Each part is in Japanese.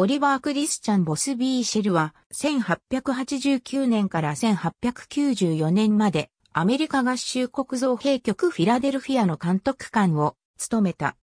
オリバー・クリスチャン・ボスビー・シェルは1889年から1894年までアメリカ合衆国造兵局フィラデルフィアの監督官を務めた。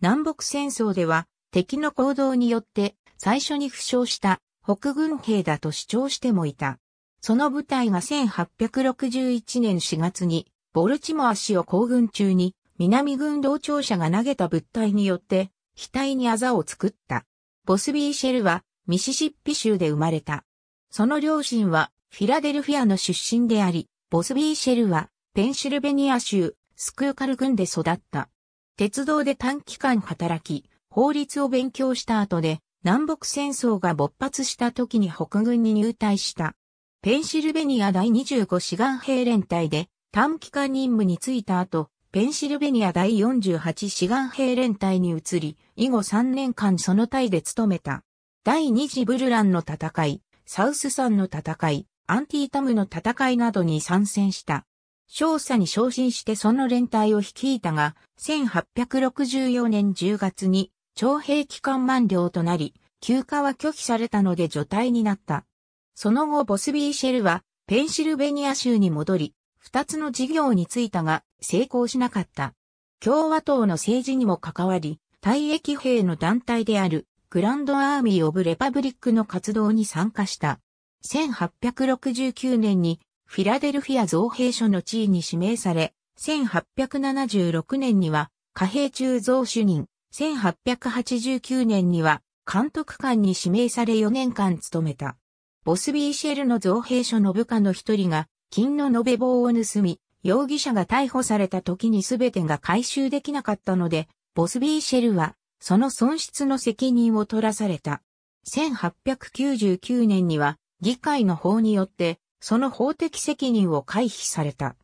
南北戦争では敵の行動によって最初に負傷した北軍兵だと主張してもいた。その部隊が1861年4月にボルチモア市を行軍中に南軍同庁舎が投げた物体によって額にあざを作った。ボスビー・シェルはミシシッピ州で生まれた。その両親はフィラデルフィアの出身であり、ボスビー・シェルはペンシルベニア州スクーカル郡で育った。鉄道で短期間働き、法律を勉強した後で南北戦争が勃発した時に北軍に入隊した。ペンシルベニア第25志願兵連隊で短期間任務に就いた後、ペンシルベニア第48志願兵連隊に移り、以後3年間その隊で務めた。第二次ブルランの戦い、サウス山の戦い、アンティータムの戦いなどに参戦した。少佐に昇進してその連隊を率いたが、1864年10月に徴兵期間満了となり、休暇は拒否されたので除隊になった。その後ボスビーシェルはペンシルベニア州に戻り、二つの事業についたが成功しなかった。共和党の政治にも関わり、退役兵の団体であるグランドアーミー・オブ・レパブリックの活動に参加した。1869年にフィラデルフィア造兵所の地位に指名され、1876年には貨幣中造主任、1889年には監督官に指名され4年間務めた。ボスビーシェルの造兵所の部下の一人が金の延べ棒を盗み、容疑者が逮捕された時に全てが回収できなかったので、ボスビーシェルは、その損失の責任を取らされた。1899年には、議会の法によって、その法的責任を回避された。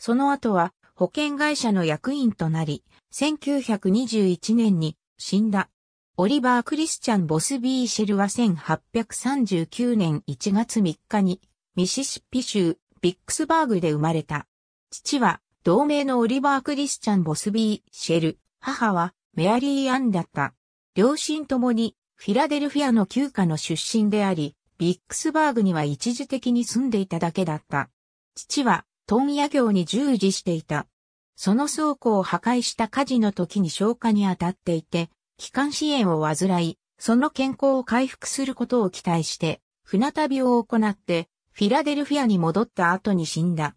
その後は、保険会社の役員となり、1921年に死んだ。オリバー・クリスチャン・ボスビーシェルは1839年1月3日に、ミシシッピ州ビックスバーグで生まれた。父は、同名のオリバー・クリスチャン・ボスビー・シェル、母は、メアリー・アンだった。両親ともに、フィラデルフィアの旧家の出身であり、ビックスバーグには一時的に住んでいただけだった。父は、問屋業に従事していた。その倉庫を破壊した火事の時に消火に当たっていて、機関支援を患い、その健康を回復することを期待して、船旅を行って、フィラデルフィアに戻った後に死んだ。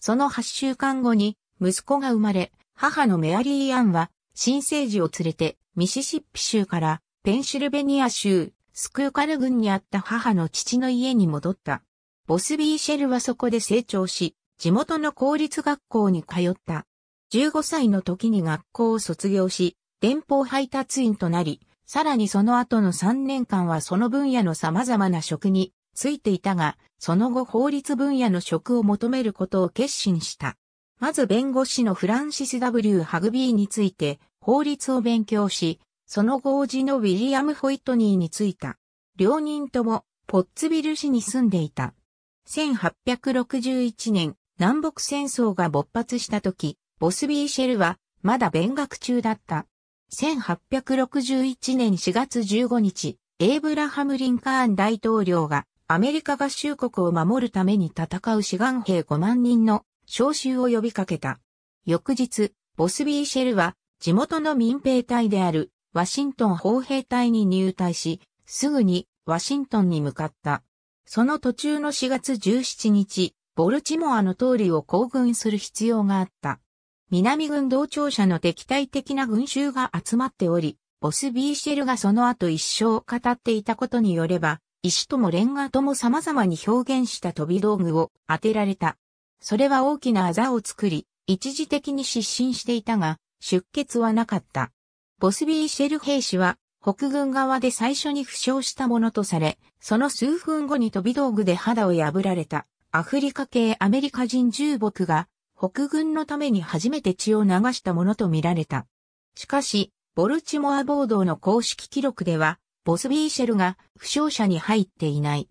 その8週間後に息子が生まれ、母のメアリー・アンは新生児を連れてミシシッピ州からペンシルベニア州スクーカル郡にあった母の父の家に戻った。ボスビー・シェルはそこで成長し、地元の公立学校に通った。15歳の時に学校を卒業し、電報配達員となり、さらにその後の3年間はその分野の様々な職についていたが、その後法律分野の職を求めることを決心した。まず弁護士のフランシス W. ハグビーについて法律を勉強し、その後王子のウィリアム・ホイットニーに就いた。両人ともポッツビル市に住んでいた。1861年、南北戦争が勃発した時、ボスビー・シェルはまだ勉学中だった。1861年4月15日、エイブラハム・リンカーン大統領がアメリカ合衆国を守るために戦う志願兵5万人の招集を呼びかけた。翌日、ボスビー・シェルは地元の民兵隊であるワシントン砲兵隊に入隊し、すぐにワシントンに向かった。その途中の4月17日、ボルチモアの通りを行軍する必要があった。南軍同調者の敵対的な群衆が集まっており、ボス・ビーシェルがその後一生語っていたことによれば、石ともレンガとも様々に表現した飛び道具を当てられた。それは大きなあざを作り、一時的に失神していたが、出血はなかった。ボスビー・シェル兵士は、北軍側で最初に負傷したものとされ、その数分後に飛び道具で肌を破られた、アフリカ系アメリカ人重木が、北軍のために初めて血を流したものとみられた。しかし、ボルチモア暴動の公式記録では、ボスビーシェルが負傷者に入っていない。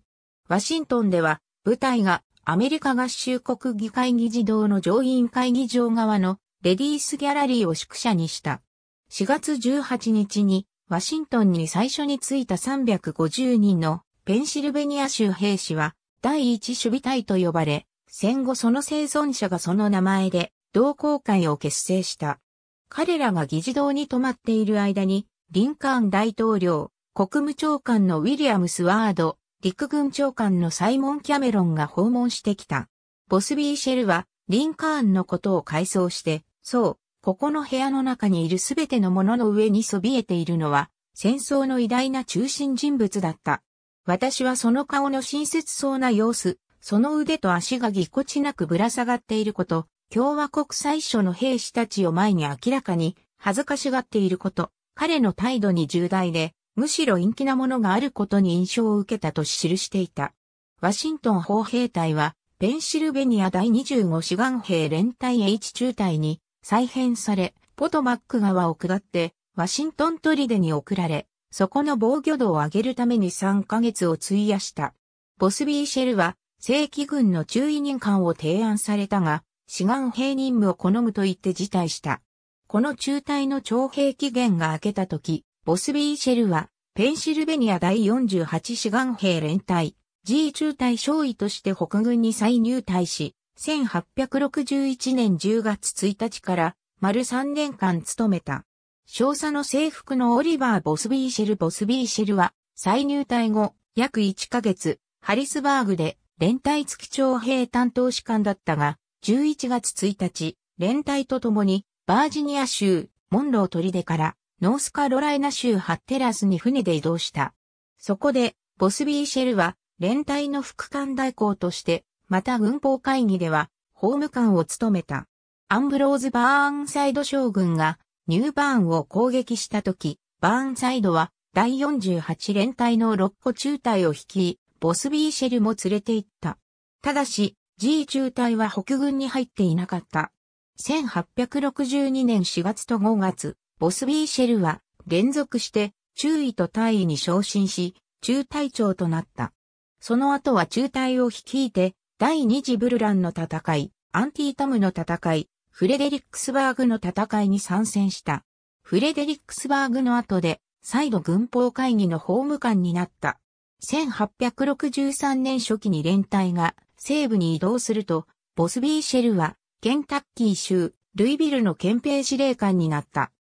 ワシントンでは、部隊がアメリカ合衆国議会議事堂の上院会議場側のレディースギャラリーを宿舎にした。4月18日にワシントンに最初に着いた350人のペンシルベニア州兵士は第一守備隊と呼ばれ、戦後その生存者がその名前で同好会を結成した。彼らが議事堂に泊まっている間に、リンカーン大統領、国務長官のウィリアム・スワード、陸軍長官のサイモン・キャメロンが訪問してきた。ボスビー・シェルは、リンカーンのことを回想して、そう、ここの部屋の中にいるすべてのものの上にそびえているのは、戦争の偉大な中心人物だった。私はその顔の親切そうな様子、その腕と足がぎこちなくぶら下がっていること、共和国最初の兵士たちを前に明らかに恥ずかしがっていること、彼の態度に重大で、むしろ陰気なものがあることに印象を受けたと記していた。ワシントン砲兵隊は、ペンシルベニア第25志願兵連隊 H 中隊に再編され、ポトマック川を下って、ワシントン砦に送られ、そこの防御度を上げるために3ヶ月を費やした。ボスビーシェルは、正規軍の注意任官を提案されたが、志願兵任務を好むと言って辞退した。この中隊の徴兵期限が明けた時、ボスビーシェルは、ペンシルベニア第48志願兵連隊、G 中隊少尉として北軍に再入隊し、1861年10月1日から丸3年間務めた。少佐の制服のオリバー・ボスビーシェル・ボスビーシェルは、再入隊後、約1ヶ月、ハリスバーグで、連隊付長兵担当士官だったが、11月1日、連隊と共に、バージニア州、モンロー砦から、ノースカロライナ州ハッテラスに船で移動した。そこで、ボスビーシェルは、連隊の副官代行として、また軍法会議では、法務官を務めた。アンブローズ・バーンサイド将軍が、ニューバーンを攻撃したとき、バーンサイドは、第48連隊の6個中隊を率い、ボスビーシェルも連れて行った。ただし、G 中隊は北軍に入っていなかった。1862年4月と5月、ボスビーシェルは、連続して、中尉と大尉に昇進し、中隊長となった。その後は中隊を率いて、第二次ブルランの戦い、アンティータムの戦い、フレデリックスバーグの戦いに参戦した。フレデリックスバーグの後で、再度軍法会議の法務官になった。1863年初期に連隊が西部に移動すると、ボスビーシェルは、ケンタッキー州、ルイビルの憲兵司令官になった。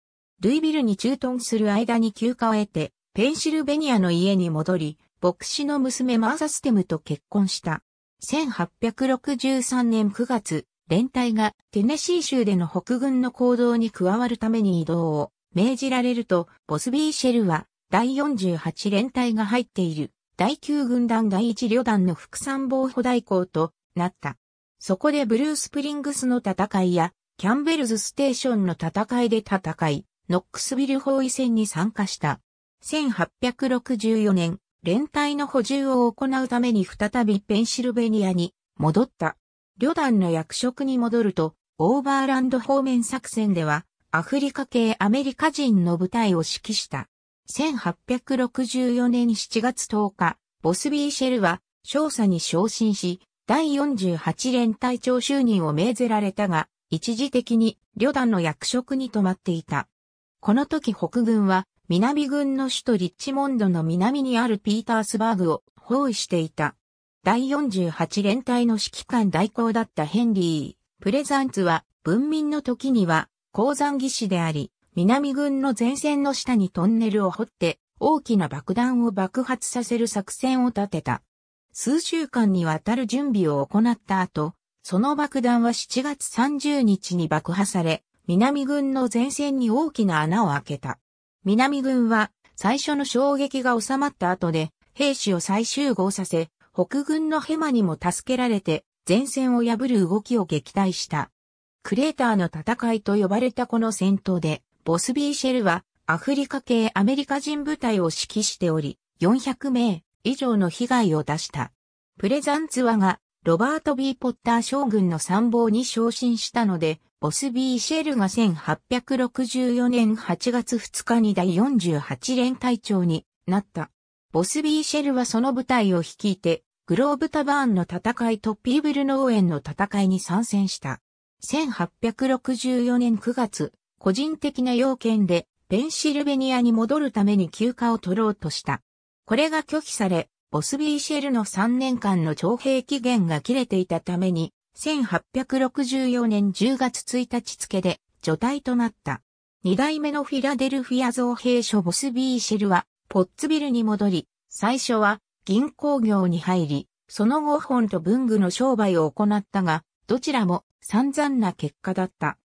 ルイビルに駐屯する間に休暇を得て、ペンシルベニアの家に戻り、牧師の娘マーサステムと結婚した。1863年9月、連隊がテネシー州での北軍の行動に加わるために移動を命じられると、ボスビーシェルは第48連隊が入っている第9軍団第1旅団の副参謀補代行となった。そこでブルースプリングスの戦いやキャンベルズステーションの戦いで戦い、ノックスビル包囲戦に参加した。1864年、連隊の補充を行うために再びペンシルベニアに戻った。旅団の役職に戻ると、オーバーランド方面作戦では、アフリカ系アメリカ人の部隊を指揮した。1864年7月10日、ボスビーシェルは、少佐に昇進し、第48連隊長就任を命ぜられたが、一時的に旅団の役職に止まっていた。この時北軍は南軍の首都リッチモンドの南にあるピータースバーグを包囲していた。第48連隊の指揮官代行だったヘンリー・プレザンツは文民の時には鉱山技師であり、南軍の前線の下にトンネルを掘って大きな爆弾を爆発させる作戦を立てた。数週間にわたる準備を行った後、その爆弾は7月30日に爆破され、南軍の前線に大きな穴を開けた。南軍は最初の衝撃が収まった後で兵士を再集合させ、北軍のヘマにも助けられて前線を破る動きを撃退した。クレーターの戦いと呼ばれたこの戦闘で、ボスビーシェルはアフリカ系アメリカ人部隊を指揮しており、400名以上の被害を出した。プレザンツワがロバート・ B・ ポッター将軍の参謀に昇進したので、ボスビーシェルが1864年8月2日に第48連隊長になった。ボスビーシェルはその部隊を率いて、グローブタバーンの戦いとピーブル農園の戦いに参戦した。1864年9月、個人的な要件で、ペンシルベニアに戻るために休暇を取ろうとした。これが拒否され、ボスビーシェルの3年間の徴兵期限が切れていたために、1864年10月1日付で除隊となった。二代目のフィラデルフィア造兵所ボス・ビーシェルは、ポッツビルに戻り、最初は銀行業に入り、その後本と文具の商売を行ったが、どちらも散々な結果だった。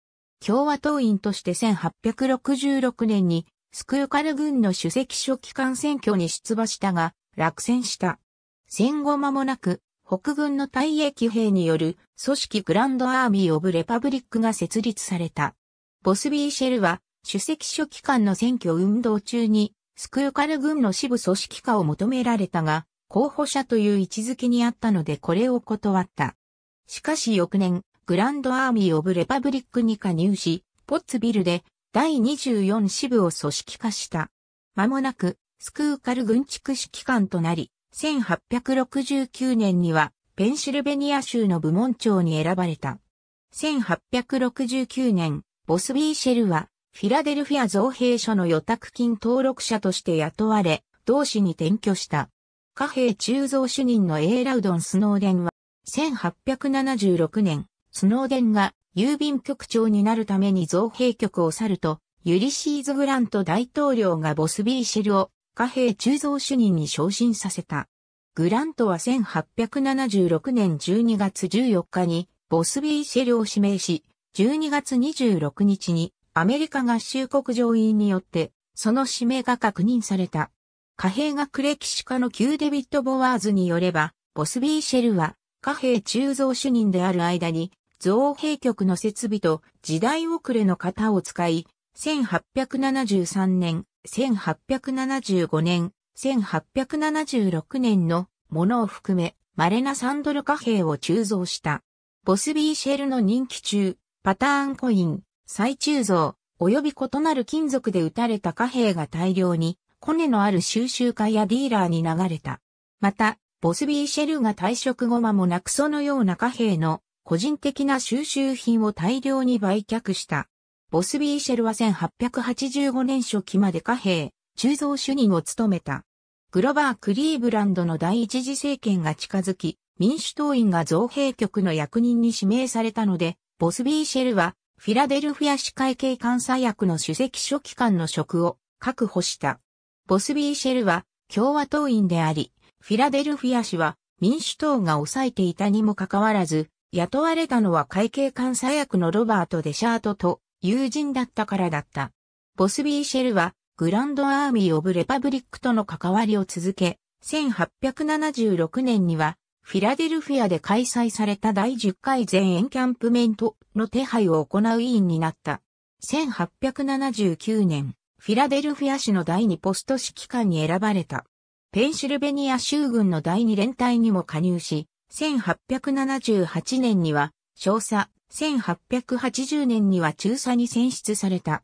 共和党員として1866年にスクーカル軍の主席書機関選挙に出馬したが、落選した。戦後間もなく、北軍の退役兵による組織グランドアーミー・オブ・レパブリックが設立された。ボスビー・シェルは、主席書記官の選挙運動中に、スクーカル軍の支部組織化を求められたが、候補者という位置づけにあったのでこれを断った。しかし翌年、グランドアーミー・オブ・レパブリックに加入し、ポッツビルで第24支部を組織化した。間もなく、スクーカル軍地区指揮官となり、1869年にはペンシルベニア州の部門長に選ばれた。1869年、ボスビー・シェルはフィラデルフィア造幣所の予託金登録者として雇われ、同市に転居した。貨幣鋳造主任のエーラウドン・スノーデンは、1876年、スノーデンが郵便局長になるために造幣局を去ると、ユリシーズ・グラント大統領がボスビー・シェルを貨幣鋳造主任に昇進させた。グラントは1876年12月14日にボスビーシェルを指名し、12月26日にアメリカ合衆国上院によってその指名が確認された。貨幣学歴史家の旧デビッド・ボワーズによれば、ボスビーシェルは貨幣鋳造主任である間に造幣局の設備と時代遅れの型を使い、1873年1875年、1876年のものを含め、稀なンドル貨幣を鋳造した。ボスビーシェルの人気中、パターンコイン、再鋳造、及び異なる金属で打たれた貨幣が大量に、コネのある収集家やディーラーに流れた。また、ボスビーシェルが退職後間もなくそのような貨幣の個人的な収集品を大量に売却した。ボスビーシェルは1885年初期まで貨幣、鋳造主任を務めた。グロバー・クリーブランドの第一次政権が近づき、民主党員が造幣局の役人に指名されたので、ボスビーシェルは、フィラデルフィア市会計監査役の主席書記官の職を確保した。ボスビーシェルは共和党員であり、フィラデルフィア市は民主党が抑えていたにもかかわらず、雇われたのは会計監査役のロバート・デシャートと友人だったからだった。ボスビー・シェルは、グランドアーミー・オブ・レパブリックとの関わりを続け、1876年には、フィラデルフィアで開催された第10回全エンキャンプメントの手配を行う委員になった。1879年、フィラデルフィア市の第2ポスト指揮官に選ばれた。ペンシルベニア州軍の第2連隊にも加入し、1878年には、少佐、1880年には中佐に選出された。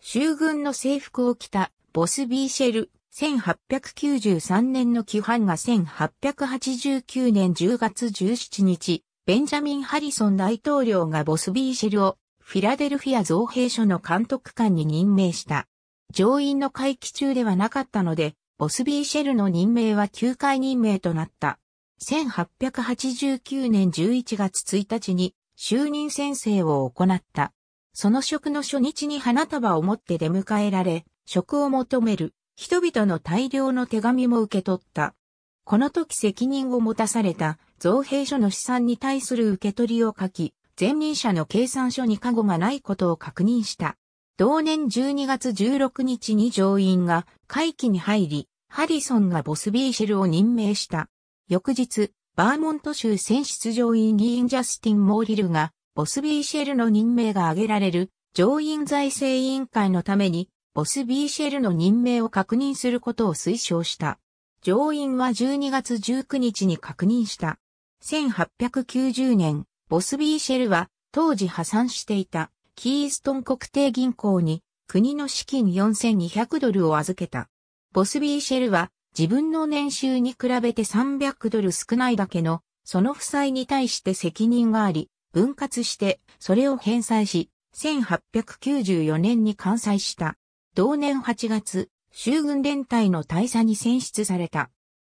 衆軍の制服を着たボス・ビーシェル、1893年の規範が1889年10月17日、ベンジャミン・ハリソン大統領がボス・ビーシェルをフィラデルフィア造兵所の監督官に任命した。上院の会期中ではなかったので、ボス・ビーシェルの任命は休会任命となった。1889年11月1日に就任宣誓を行った。その職の初日に花束を持って出迎えられ、職を求める人々の大量の手紙も受け取った。この時責任を持たされた造幣所の資産に対する受け取りを書き、前任者の計算書に過護がないことを確認した。同年12月16日に上院が会期に入り、ハリソンがボスビーシェルを任命した。翌日、バーモント州選出上院議員ジャスティン・モーリルが、ボスビーシェルの任命が挙げられる、上院財政委員会のために、ボスビーシェルの任命を確認することを推奨した。上院は12月19日に確認した。1890年、ボスビーシェルは、当時破産していた、キーストン国定銀行に、国の資金4200ドルを預けた。ボスビーシェルは、自分の年収に比べて300ドル少ないだけの、その負債に対して責任があり、分割して、それを返済し、1894年に完済した。同年8月、衆軍連隊の大佐に選出された。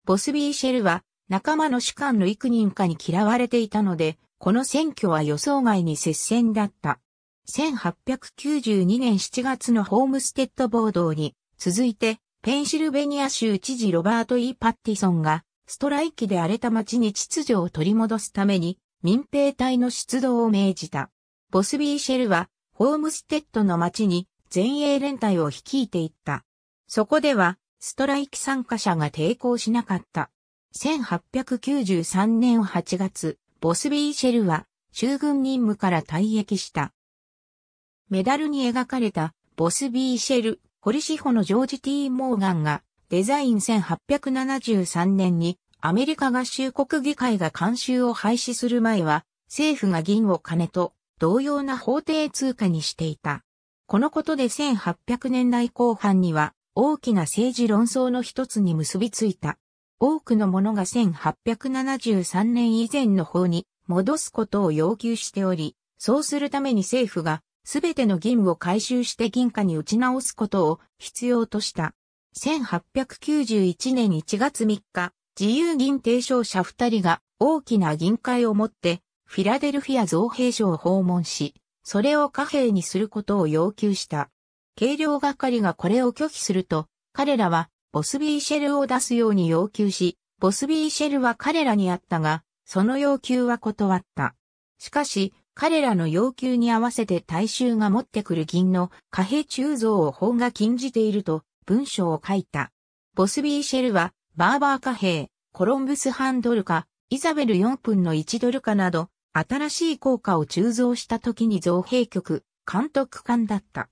ボスビーシェルは、仲間の主官の幾人かに嫌われていたので、この選挙は予想外に接戦だった。1892年7月のホームステッド暴動に続いてペンシルベニア州知事ロバート・ E・ パッティソンが、ストライキで荒れた町に秩序を取り戻すために、民兵隊の出動を命じた。ボスビー・シェルは、ホームステッドの町に前衛連隊を率いていった。そこでは、ストライキ参加者が抵抗しなかった。1893年8月、ボスビー・シェルは、従軍任務から退役した。メダルに描かれた、ボスビー・シェル堀志保のジョージ・ T・ モーガンがデザイン1873年にアメリカ合衆国議会が監修を廃止する前は政府が銀を金と同様な法定通貨にしていた。このことで1800年代後半には大きな政治論争の一つに結びついた。多くの者が1873年以前の法に戻すことを要求しており、そうするために政府がすべての銀を回収して銀貨に打ち直すことを必要とした。1891年1月3日、自由銀提唱者2人が大きな銀塊を持ってフィラデルフィア造幣所を訪問し、それを貨幣にすることを要求した。計量係がこれを拒否すると、彼らはボスビーシェルを出すように要求し、ボスビーシェルは彼らにあったが、その要求は断った。しかし、彼らの要求に合わせて大衆が持ってくる銀の貨幣鋳造を法が禁じていると文章を書いた。ボスビーシェルは、バーバー貨幣、コロンブスハンドルか、イザベル4分の1ドルかなど、新しい効果を鋳造した時に造幣局、監督官だった。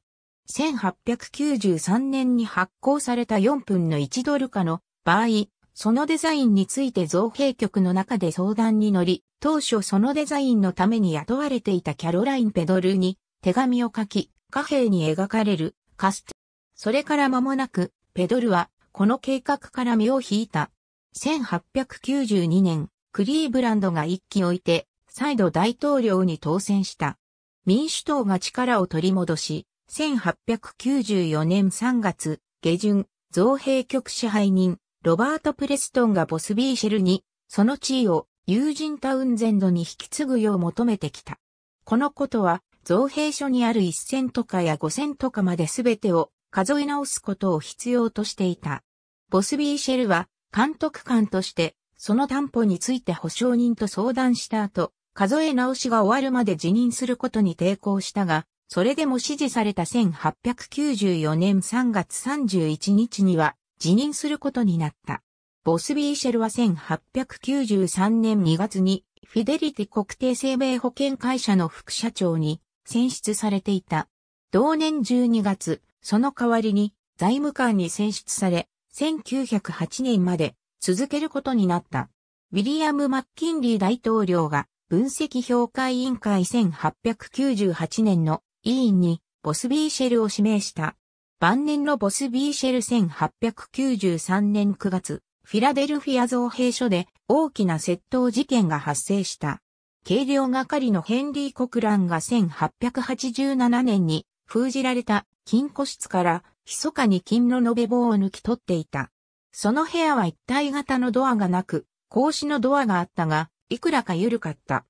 1893年に発行された4分の1ドル化の場合、そのデザインについて造幣局の中で相談に乗り、当初そのデザインのために雇われていたキャロライン・ペドルに手紙を書き、貨幣に描かれるカステ。それから間もなく、ペドルはこの計画から身を引いた。1892年、クリーブランドが一期置いて、再度大統領に当選した。民主党が力を取り戻し、1894年3月下旬、造幣局支配人、ロバート・プレストンがボスビーシェルに、その地位を友人タウンゼンドに引き継ぐよう求めてきた。このことは、造幣所にある一銭とかや五銭とかまで全てを数え直すことを必要としていた。ボスビーシェルは監督官としてその担保について保証人と相談した後、数え直しが終わるまで辞任することに抵抗したが、それでも支持された1894年3月31日には辞任することになった。ボスビーシェルは1893年2月にフィデリティ国定生命保険会社の副社長に選出されていた。同年12月、その代わりに財務官に選出され、1908年まで続けることになった。ウィリアム・マッキンリー大統領が分析評価委員会1898年の委員にボスビーシェルを指名した。晩年のボス・ビーシェル1893年9月、フィラデルフィア造兵所で大きな窃盗事件が発生した。軽量係のヘンリー・コクランが1887年に封じられた金庫室から密かに金の延べ棒を抜き取っていた。その部屋は一体型のドアがなく、格子のドアがあったが、いくらか緩かった。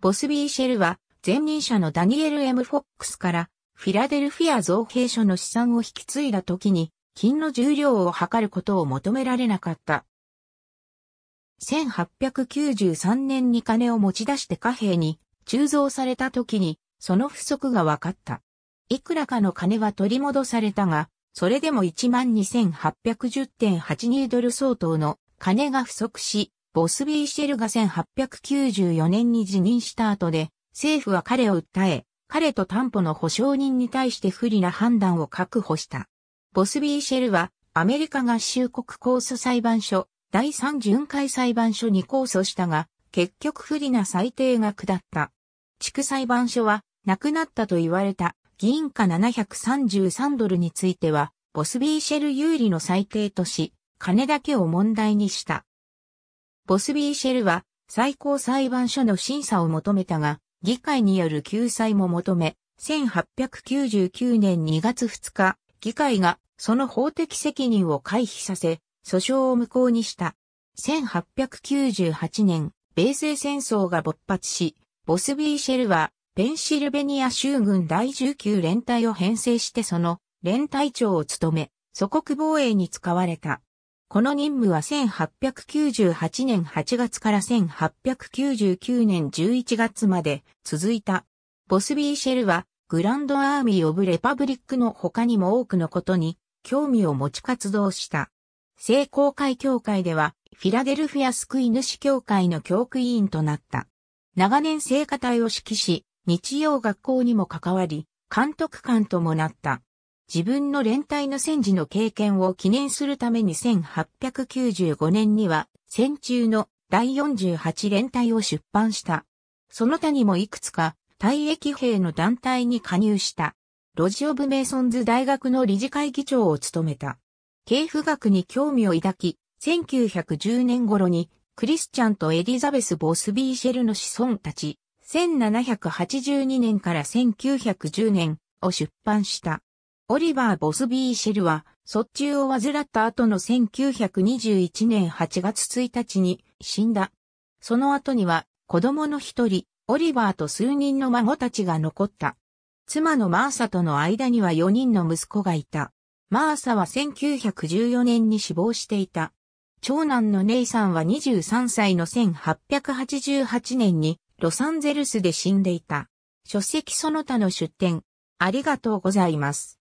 ボスビーシェルは前任者のダニエル・ M・ フォックスからフィラデルフィア造幣所の資産を引き継いだ時に、金の重量を測ることを求められなかった。1893年に金を持ち出して貨幣に鋳造された時に、その不足が分かった。いくらかの金は取り戻されたが、それでも12,810.82ドル相当の金が不足し、ボスビーシェルが1894年に辞任した後で、政府は彼を訴え、彼と担保の保証人に対して不利な判断を確保した。ボスビー・シェルは、アメリカ合衆国控訴裁判所、第三巡回裁判所に控訴したが、結局不利な裁定が下った。地区裁判所は、亡くなったと言われた議員貨733ドルについては、ボスビー・シェル有利の裁定とし、金だけを問題にした。ボスビー・シェルは、最高裁判所の審査を求めたが、議会による救済も求め、1899年2月2日、議会がその法的責任を回避させ、訴訟を無効にした。1898年、米西戦争が勃発し、ボスビー・シェルは、ペンシルベニア州軍第19連隊を編成してその連隊長を務め、祖国防衛に使われた。この任務は1898年8月から1899年11月まで続いた。ボスビーシェルはグランドアーミー・オブ・レパブリックの他にも多くのことに興味を持ち活動した。聖公会協会ではフィラデルフィア救い主協会の教区委員となった。長年聖歌隊を指揮し、日曜学校にも関わり、監督官ともなった。自分の連帯の戦時の経験を記念するために1895年には戦中の第48連隊を出版した。その他にもいくつか退役兵の団体に加入した。ロジオブ・メイソンズ大学の理事会議長を務めた。経府学に興味を抱き、1910年頃にクリスチャンとエリザベス・ボスビーシェルの子孫たち、1782年から1910年を出版した。オリバー・ボスビー・シェルは、卒中を患った後の1921年8月1日に死んだ。その後には、子供の一人、オリバーと数人の孫たちが残った。妻のマーサとの間には4人の息子がいた。マーサは1914年に死亡していた。長男のネイさんは23歳の1888年にロサンゼルスで死んでいた。書籍その他の出展、ありがとうございます。